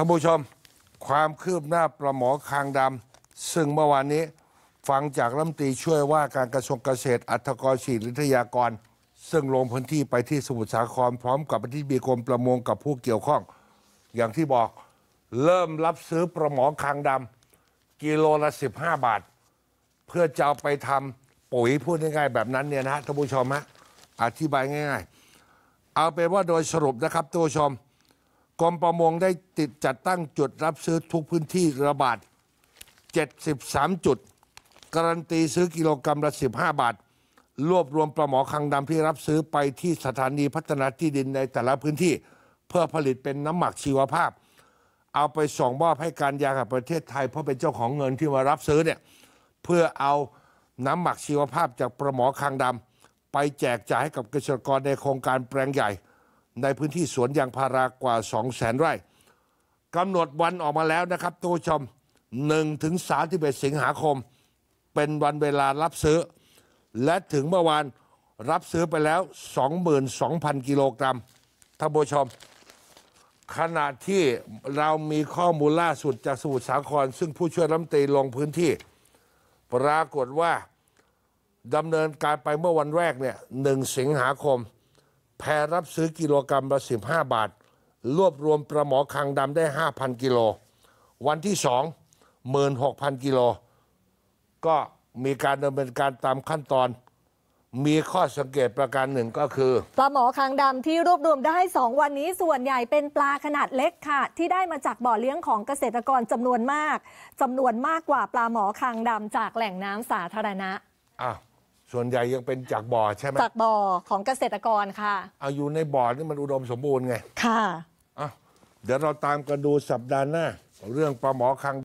ท่านผู้ชม ความคืบหน้าประหมอคางดำซึ่งเมื่อวานนี้ฟังจากรัฐมนตรีช่วยว่าการกระทรวงเกษตร อัตกรศิลิทยากร ซึ่งลงพื้นที่ไปที่สมุทรสาครพร้อมกับปีิบีกรมประมงกับผู้เกี่ยวข้อง อย่างที่บอกเริ่มรับซื้อประหมอคางดำกิโลละ15บาท เพื่อจะเอาไปทำปุ๋ยพูดง่าย ๆ แบบนั้นเนี่ยนะท่านผู้ชมฮะอธิบายง่ายๆ เอาเป็นว่าโดยสรุปนะครับท่านผู้ชมกรมประมงได้ติดจัดตั้งจุดรับซื้อทุกพื้นที่ระบาด 73 จุด การันตีซื้อกิโลกรรัมละ15 บาท รวบรวมปลาหมอคังดำที่รับซื้อไปที่สถานีพัฒนาที่ดินในแต่ละพื้นที่เพื่อผลิตเป็นน้ำหมักชีวภาพ เอาไปส่งมอบให้การยาแห่งประเทศไทยเพราะเป็นเจ้าของเงินที่มารับซื้อเนี่ยเพื่อเอาน้ำหมักชีวภาพจากปลาหมอคังดำไปแจกจ่ายให้กับเกษตรกรในโครงการแปลงใหญ่ในพื้นที่สวนยางพารากว่า 2 0 0 0 0 0ไร่กำหนดวันออกมาแล้วนะครับท่านผู้ชม 1 ถึง31สิงหาคม เป็นวันเวลารับซื้อ และถึงเมื่อวานรับซื้อไปแล้ว 22,000 กิโลกรัมท่านผู้ชมขณะที่เรามีข้อมูลล่าสุดจากสมุทรสาคร ซึ่งผู้ช่วยรัฐมนตรีลงพื้นที่ ปรากฏว่าดำเนินการไปเมื่อวันแรกเนี่ย1สิงหาคมแพรับซื้อกิโลกรรัมละ15บาทรวบรวมปลาหมอคังดำได้ 5,000กิโลวันที่ 2 16,000กิโลก็มีการดำเนินการตามขั้นตอน มีข้อสังเกตประการหนึ่งก็คือปลาหมอคางดำที่รวบรวมได้ 2 วันนี้ ส่วนใหญ่เป็นปลาขนาดเล็กค่ะ ที่ได้มาจากบ่อเลี้ยงของเกษตรกรจำนวนมากจำนวนมากกว่า ปลาหมอคางดำจากแหล่งน้ำสาธารณะอ้าวส่วนใหญ่ยังเป็นจากบ่อใช่ไหม จากบ่อของเกษตรกรค่ะ เอาอยู่ในบ่อนี่มันอุดมสมบูรณ์ไง ค่ะ เดี๋ยวเราตามกันดูสัปดาห์หน้า เรื่องปลาหมอคัง